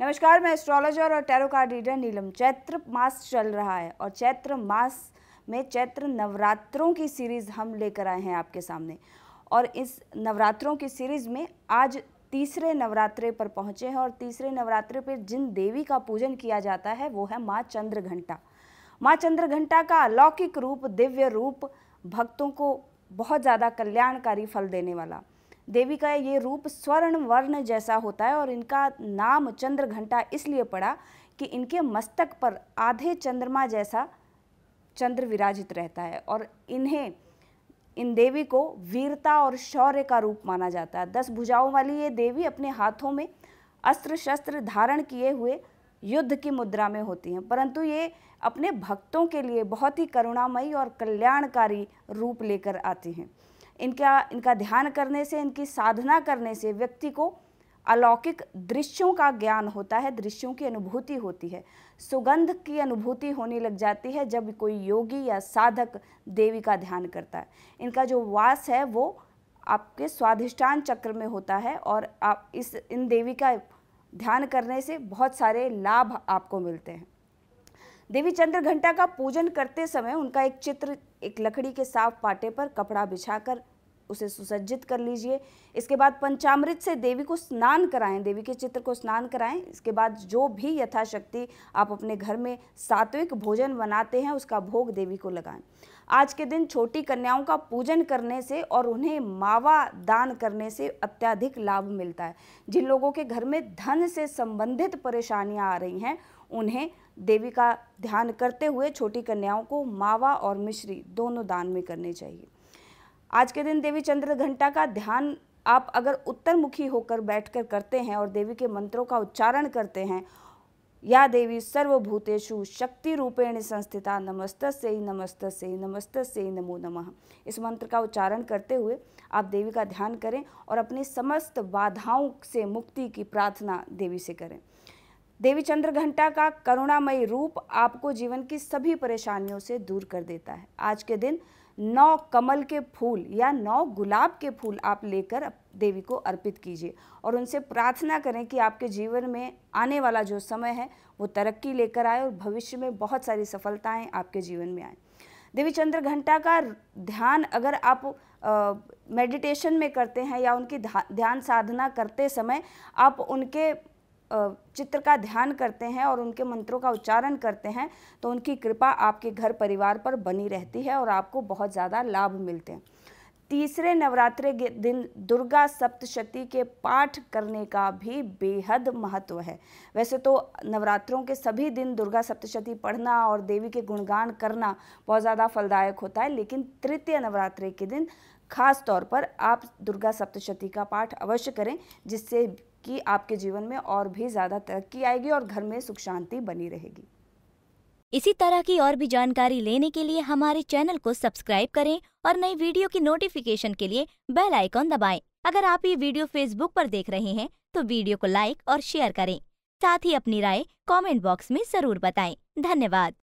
नमस्कार मैं एस्ट्रोलॉजर और टैरो कार्ड रीडर नीलम चैत्र मास चल रहा है और चैत्र मास में चैत्र नवरात्रों की सीरीज़ हम लेकर आए हैं आपके सामने और इस नवरात्रों की सीरीज़ में आज तीसरे नवरात्रे पर पहुँचे हैं और तीसरे नवरात्रे पर जिन देवी का पूजन किया जाता है वो है माँ चंद्र घंटा माँ चंद्र घंटा का अलौकिक रूप दिव्य रूप भक्तों को बहुत ज़्यादा कल्याणकारी फल देने वाला देवी का ये रूप स्वर्ण वर्ण जैसा होता है और इनका नाम चंद्र घंटा इसलिए पड़ा कि इनके मस्तक पर आधे चंद्रमा जैसा चंद्र विराजित रहता है और इन्हें इन देवी को वीरता और शौर्य का रूप माना जाता है दस भुजाओं वाली ये देवी अपने हाथों में अस्त्र शस्त्र धारण किए हुए युद्ध की मुद्रा में होती हैं परंतु ये अपने भक्तों के लिए बहुत ही करुणामयी और कल्याणकारी रूप लेकर आती हैं इनका इनका ध्यान करने से इनकी साधना करने से व्यक्ति को अलौकिक दृश्यों का ज्ञान होता है दृश्यों की अनुभूति होती है सुगंध की अनुभूति होने लग जाती है जब कोई योगी या साधक देवी का ध्यान करता है इनका जो वास है वो आपके स्वाधिष्ठान चक्र में होता है और आप इस इन देवी का ध्यान करने से बहुत सारे लाभ आपको मिलते हैं देवी चंद्र घंटा का पूजन करते समय उनका एक चित्र एक लकड़ी के साफ पाटे पर कपड़ा बिछाकर उसे सुसज्जित कर लीजिए इसके बाद पंचामृत से देवी को स्नान कराएं देवी के चित्र को स्नान कराएं इसके बाद जो भी यथाशक्ति आप अपने घर में सात्विक भोजन बनाते हैं उसका भोग देवी को लगाएं आज के दिन छोटी कन्याओं का पूजन करने से और उन्हें मावा दान करने से अत्याधिक लाभ मिलता है जिन लोगों के घर में धन से संबंधित परेशानियाँ आ रही हैं उन्हें देवी का ध्यान करते हुए छोटी कन्याओं को मावा और मिश्री दोनों दान में करने चाहिए आज के दिन देवी चंद्र घंटा का ध्यान आप अगर उत्तर मुखी होकर बैठकर करते हैं और देवी के मंत्रों का उच्चारण करते हैं या देवी सर्वभूतेशु शक्ति रूपेण संस्थिता नमस्त से ही नमस्त से ही नमस्त से ही नमो नमः इस मंत्र का उच्चारण करते हुए आप देवी का ध्यान करें और अपनी समस्त बाधाओं से मुक्ति की प्रार्थना देवी से करें देवी चंद्र घंटा का करुणामय रूप आपको जीवन की सभी परेशानियों से दूर कर देता है आज के दिन नौ कमल के फूल या नौ गुलाब के फूल आप लेकर देवी को अर्पित कीजिए और उनसे प्रार्थना करें कि आपके जीवन में आने वाला जो समय है वो तरक्की लेकर आए और भविष्य में बहुत सारी सफलताएं आपके जीवन में आए देवी चंद्र घंटा का ध्यान अगर आप मेडिटेशन में करते हैं या उनकी ध्यान साधना करते समय आप उनके चित्र का ध्यान करते हैं और उनके मंत्रों का उच्चारण करते हैं तो उनकी कृपा आपके घर परिवार पर बनी रहती है और आपको बहुत ज़्यादा लाभ मिलते हैं तीसरे नवरात्रे के दिन दुर्गा सप्तशती के पाठ करने का भी बेहद महत्व है वैसे तो नवरात्रों के सभी दिन दुर्गा सप्तशती पढ़ना और देवी के गुणगान करना बहुत ज़्यादा फलदायक होता है लेकिन तृतीय नवरात्रे के दिन खास तौर पर आप दुर्गा सप्तशती का पाठ अवश्य करें जिससे कि आपके जीवन में और भी ज़्यादा तरक्की आएगी और घर में सुख शांति बनी रहेगी इसी तरह की और भी जानकारी लेने के लिए हमारे चैनल को सब्सक्राइब करें और नई वीडियो की नोटिफिकेशन के लिए बेल आइकॉन दबाएं। अगर आप ये वीडियो फेसबुक पर देख रहे हैं तो वीडियो को लाइक और शेयर करें साथ ही अपनी राय कमेंट बॉक्स में जरूर बताएं। धन्यवाद